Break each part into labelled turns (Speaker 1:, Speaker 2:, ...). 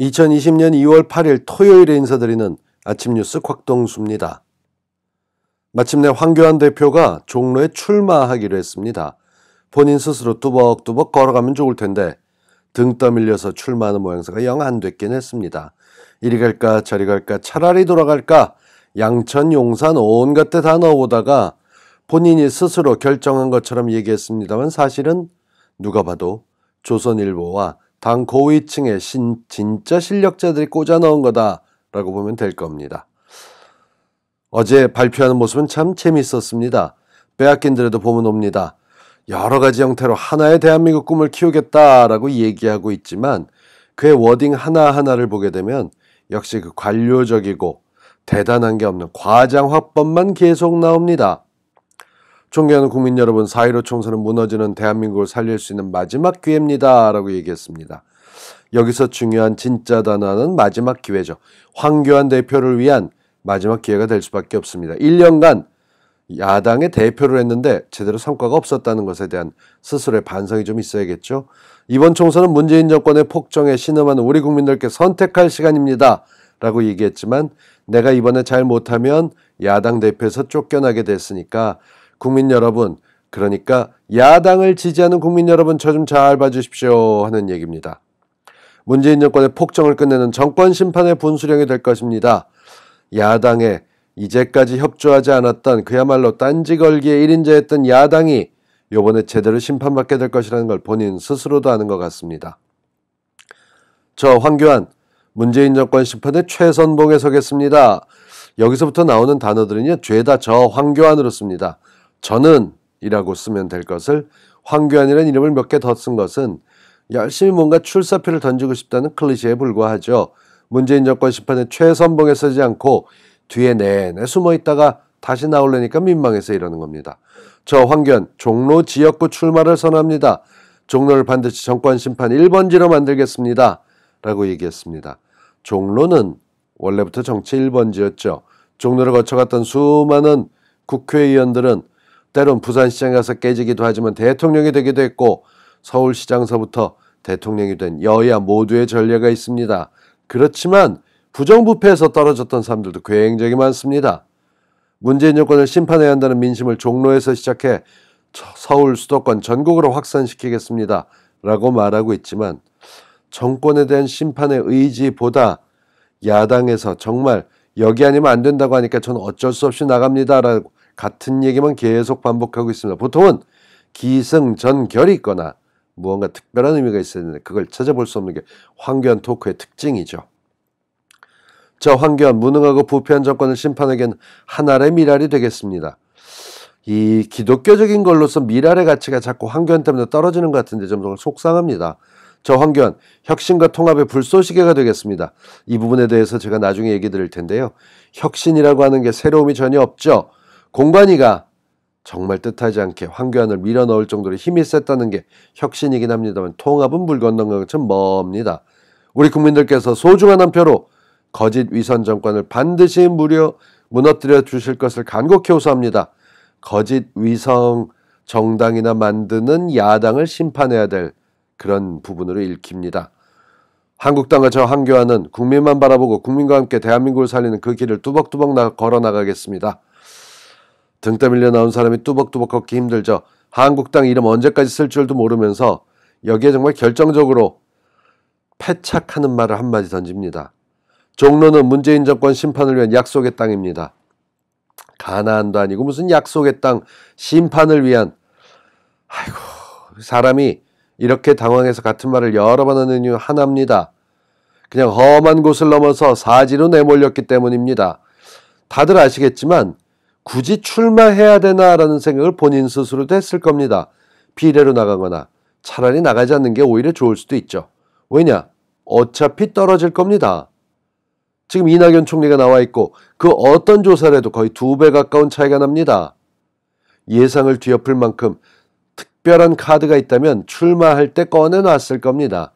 Speaker 1: 2020년 2월 8일 토요일에 인사드리는 아침 뉴스 곽동수입니다. 마침내 황교안 대표가 종로에 출마하기로 했습니다. 본인 스스로 뚜벅뚜벅 걸어가면 좋을 텐데 등 떠밀려서 출마하는 모양새가 영 안 됐긴 했습니다. 이리 갈까 저리 갈까 차라리 돌아갈까 양천 용산 온갖 데다 넣어보다가 본인이 스스로 결정한 것처럼 얘기했습니다만 사실은 누가 봐도 조선일보와 당 고위층의 신, 진짜 실력자들이 꽂아 넣은 거다라고 보면 될 겁니다. 어제 발표하는 모습은 참 재밌었습니다. 빼앗긴들에도 보면 옵니다. 여러 가지 형태로 하나의 대한민국 꿈을 키우겠다라고 얘기하고 있지만 그의 워딩 하나하나를 보게 되면 역시 그 관료적이고 대단한 게 없는 과장 화법만 계속 나옵니다. 존경하는 국민 여러분, 4.15 총선은 무너지는 대한민국을 살릴 수 있는 마지막 기회입니다. 라고 얘기했습니다. 여기서 중요한 진짜 단어는 마지막 기회죠. 황교안 대표를 위한 마지막 기회가 될 수밖에 없습니다. 1년간 야당의 대표를 했는데 제대로 성과가 없었다는 것에 대한 스스로의 반성이 좀 있어야겠죠. 이번 총선은 문재인 정권의 폭정에 신음하는 우리 국민들께 선택할 시간입니다. 라고 얘기했지만 내가 이번에 잘 못하면 야당 대표에서 쫓겨나게 됐으니까 국민 여러분, 그러니까 야당을 지지하는 국민 여러분 저 좀 잘 봐주십시오 하는 얘기입니다. 문재인 정권의 폭정을 끝내는 정권 심판의 분수령이 될 것입니다. 야당에 이제까지 협조하지 않았던 그야말로 딴지 걸기에 1인자였던 야당이 요번에 제대로 심판받게 될 것이라는 걸 본인 스스로도 아는 것 같습니다. 저 황교안 문재인 정권 심판의 최선봉에 서겠습니다. 여기서부터 나오는 단어들은요 죄다 저 황교안으로 씁니다. 저는이라고 쓰면 될 것을 황교안이라는 이름을 몇 개 더 쓴 것은 열심히 뭔가 출사표를 던지고 싶다는 클리셰에 불과하죠. 문재인 정권 심판에 최선봉에 쓰지 않고 뒤에 내내 숨어 있다가 다시 나오려니까 민망해서 이러는 겁니다. 저 황교안 종로 지역구 출마를 선언합니다. 종로를 반드시 정권 심판 1번지로 만들겠습니다. 라고 얘기했습니다. 종로는 원래부터 정치 1번지였죠. 종로를 거쳐갔던 수많은 국회의원들은 때론 부산시장 가서 깨지기도 하지만 대통령이 되기도 했고 서울시장서부터 대통령이 된 여야 모두의 전례가 있습니다. 그렇지만 부정부패에서 떨어졌던 사람들도 굉장히 많습니다. 문재인 정권을 심판해야 한다는 민심을 종로에서 시작해 서울 수도권 전국으로 확산시키겠습니다. 라고 말하고 있지만 정권에 대한 심판의 의지보다 야당에서 정말 여기 아니면 안 된다고 하니까 저는 어쩔 수 없이 나갑니다라고 같은 얘기만 계속 반복하고 있습니다. 보통은 기승전결이 있거나 무언가 특별한 의미가 있어야 되는데 그걸 찾아볼 수 없는 게 황교안 토크의 특징이죠. 저 황교안 무능하고 부패한 정권을 심판하기엔 하나의 미랄이 되겠습니다. 이 기독교적인 걸로서 미랄의 가치가 자꾸 황교안 때문에 떨어지는 것 같은데 좀 속상합니다. 저 황교안 혁신과 통합의 불쏘시개가 되겠습니다. 이 부분에 대해서 제가 나중에 얘기 드릴 텐데요. 혁신이라고 하는 게 새로움이 전혀 없죠. 공관이가 정말 뜻하지 않게 황교안을 밀어넣을 정도로 힘이 셌다는 게 혁신이긴 합니다만 통합은 물건너 것처럼 멉니다. 우리 국민들께서 소중한 한 표로 거짓 위선 정권을 반드시 무려 무너뜨려 주실 것을 간곡히 호소합니다. 거짓 위성 정당이나 만드는 야당을 심판해야 될 그런 부분으로 읽힙니다. 한국당과 저 한교안은 국민만 바라보고 국민과 함께 대한민국을 살리는 그 길을 뚜벅뚜벅 걸어 나가겠습니다. 등떠밀려 나온 사람이 뚜벅뚜벅 걷기 힘들죠. 한국당 이름 언제까지 쓸 줄도 모르면서 여기에 정말 결정적으로 패착하는 말을 한마디 던집니다. 종로는 문재인 정권 심판을 위한 약속의 땅입니다. 가나안도 아니고 무슨 약속의 땅 심판을 위한 아이고 사람이 이렇게 당황해서 같은 말을 여러 번 하는 이유 하나입니다. 그냥 험한 곳을 넘어서 사지로 내몰렸기 때문입니다. 다들 아시겠지만 굳이 출마해야 되나라는 생각을 본인 스스로도 했을 겁니다. 비례로 나가거나 차라리 나가지 않는 게 오히려 좋을 수도 있죠. 왜냐? 어차피 떨어질 겁니다. 지금 이낙연 총리가 나와 있고 그 어떤 조사를 해도 거의 두 배 가까운 차이가 납니다. 예상을 뒤엎을 만큼 특별한 카드가 있다면 출마할 때 꺼내놨을 겁니다.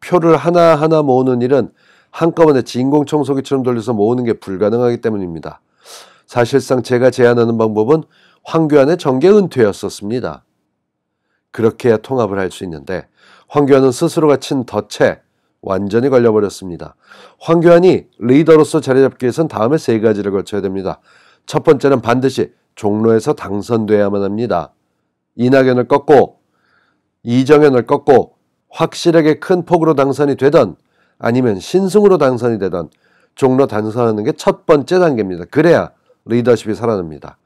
Speaker 1: 표를 하나하나 모으는 일은 한꺼번에 진공청소기처럼 돌려서 모으는 게 불가능하기 때문입니다. 사실상 제가 제안하는 방법은 황교안의 정계 은퇴였었습니다. 그렇게 통합을 할 수 있는데 황교안은 스스로가 친 덫에 완전히 걸려버렸습니다. 황교안이 리더로서 자리 잡기 위해선 다음에 세 가지를 거쳐야 됩니다. 첫 번째는 반드시 종로에서 당선돼야만 합니다. 이낙연을 꺾고 이정현을 꺾고 확실하게 큰 폭으로 당선이 되던 아니면 신승으로 당선이 되던 종로 당선하는 게 첫 번째 단계입니다. 그래야 리더십이 살아납니다.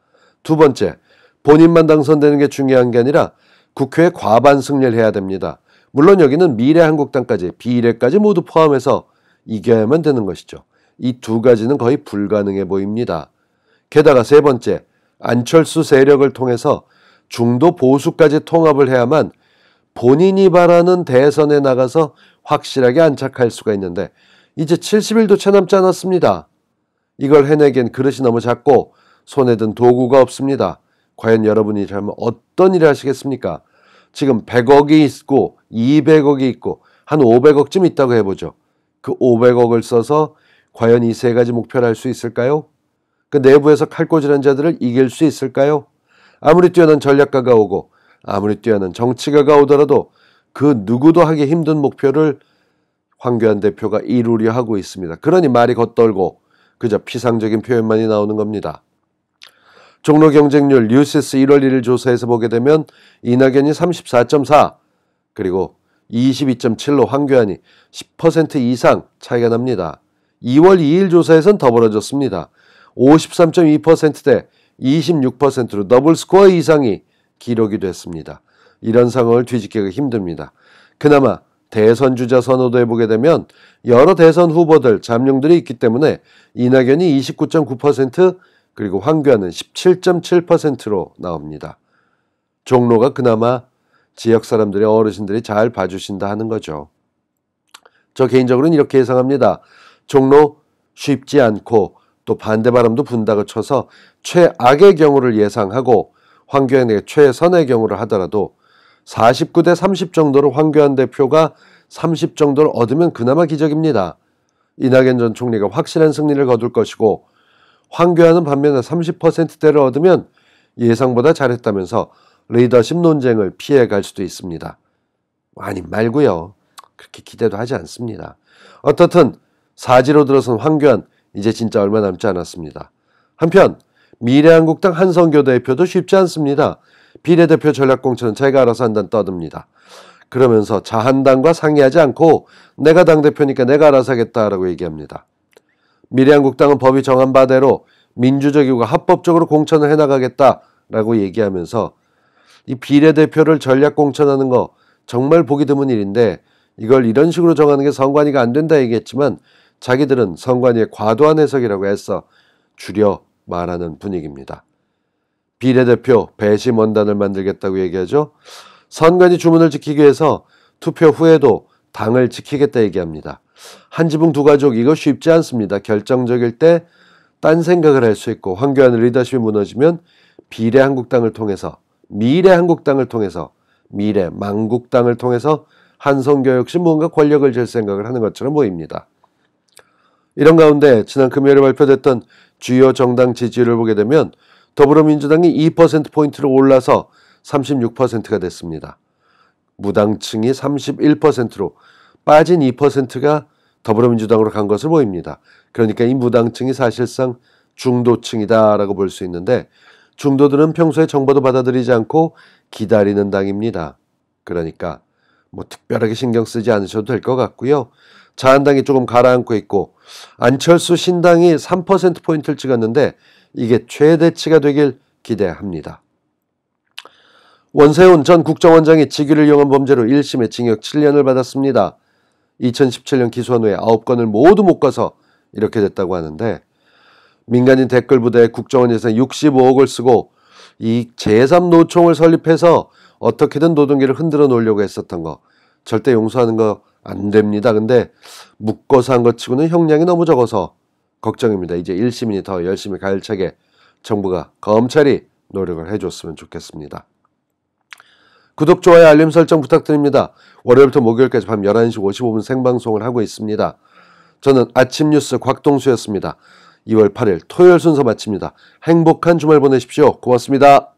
Speaker 1: 두 번째, 본인만 당선되는 게 중요한 게 아니라 국회 과반 승리를 해야 됩니다. 물론 여기는 미래 한국당까지 비례까지 모두 포함해서 이겨야만 되는 것이죠. 이 두 가지는 거의 불가능해 보입니다. 게다가 세 번째, 안철수 세력을 통해서 중도 보수까지 통합을 해야만 본인이 바라는 대선에 나가서 확실하게 안착할 수가 있는데 이제 70일도 채 남지 않았습니다. 이걸 해내기엔 그릇이 너무 작고 손에 든 도구가 없습니다. 과연 여러분이 잘면 어떤 일을 하시겠습니까? 지금 100억이 있고 200억이 있고 한 500억쯤 있다고 해보죠. 그 500억을 써서 과연 이 세 가지 목표를 할 수 있을까요? 그 내부에서 칼꽂이란 자들을 이길 수 있을까요? 아무리 뛰어난 전략가가 오고 아무리 뛰어난 정치가가 오더라도 그 누구도 하기 힘든 목표를 황교안 대표가 이루려 하고 있습니다. 그러니 말이 겉돌고 그저 피상적인 표현만이 나오는 겁니다. 종로 경쟁률 뉴시스 1월 1일 조사에서 보게 되면 이낙연이 34.4 그리고 22.7로 황교안이 10% 이상 차이가 납니다. 2월 2일 조사에선 더 벌어졌습니다. 53.2%대 26%로 더블 스코어 이상이 기록이 됐습니다. 이런 상황을 뒤집기가 힘듭니다. 그나마 대선 주자 선호도에 보게 되면 여러 대선 후보들 잠룡들이 있기 때문에 이낙연이 29.9% 그리고 황교안은 17.7%로 나옵니다. 종로가 그나마 지역 사람들의 어르신들이 잘 봐주신다 하는 거죠. 저 개인적으로는 이렇게 예상합니다. 종로 쉽지 않고 또 반대 바람도 분다고 쳐서 최악의 경우를 예상하고 황교안게 최선의 경우를 하더라도 49대 30 정도로 황교안 대표가 30 정도를 얻으면 그나마 기적입니다. 이낙연 전 총리가 확실한 승리를 거둘 것이고 황교안은 반면에 30%대를 얻으면 예상보다 잘했다면서 리더십 논쟁을 피해갈 수도 있습니다. 아니 말고요. 그렇게 기대도 하지 않습니다. 어떻든 사지로 들어선 황교안 이제 진짜 얼마 남지 않았습니다. 한편 미래한국당 한성교 대표도 쉽지 않습니다. 비례대표 전략공천은 제가 알아서 한다는 떠듭니다. 그러면서 자한당과 상의하지 않고 내가 당대표니까 내가 알아서 하겠다라고 얘기합니다. 미래한국당은 법이 정한 바대로 민주적이고 합법적으로 공천을 해나가겠다라고 얘기하면서 이 비례대표를 전략공천하는 거 정말 보기 드문 일인데 이걸 이런 식으로 정하는 게 선관위가 안 된다 얘기했지만 자기들은 선관위의 과도한 해석이라고 해서 줄여 말하는 분위기입니다. 비례대표 배심 원단을 만들겠다고 얘기하죠. 선관위 주문을 지키기 위해서 투표 후에도 당을 지키겠다 얘기합니다. 한 지붕 두 가족 이거 쉽지 않습니다. 결정적일 때 딴 생각을 할 수 있고 황교안 리더십이 무너지면 비례 한국당을 통해서 미래 한국당을 통해서 미래 망국당을 통해서 한성교 역시 무언가 권력을 잴 생각을 하는 것처럼 보입니다. 이런 가운데 지난 금요일에 발표됐던 주요 정당 지지율을 보게 되면 더불어민주당이 2%포인트로 올라서 36%가 됐습니다. 무당층이 31%로 빠진 2%가 더불어민주당으로 간 것을 보입니다. 그러니까 이 무당층이 사실상 중도층이다라고 볼 수 있는데 중도들은 평소에 정보도 받아들이지 않고 기다리는 당입니다. 그러니까 뭐 특별하게 신경 쓰지 않으셔도 될 것 같고요. 자한당이 조금 가라앉고 있고 안철수 신당이 3%포인트를 찍었는데 이게 최대치가 되길 기대합니다. 원세훈 전 국정원장이 직위를 이용한 범죄로 1심에 징역 7년을 받았습니다. 2017년 기소한 후에 9건을 모두 묶어서 이렇게 됐다고 하는데 민간인 댓글 부대 국정원 에서 65억을 쓰고 이 제3노총을 설립해서 어떻게든 노동계를 흔들어 놓으려고 했었던 거 절대 용서하는 거 안 됩니다. 근데 묶어서 한 것 치고는 형량이 너무 적어서 걱정입니다. 이제 1심이더 열심히 갈차게 정부가 검찰이 노력을 해줬으면 좋겠습니다. 구독, 좋아요, 알림 설정 부탁드립니다. 월요일부터 목요일까지 밤 11시 55분 생방송을 하고 있습니다. 저는 아침 뉴스 곽동수였습니다. 2월 8일 토요일 순서 마칩니다. 행복한 주말 보내십시오. 고맙습니다.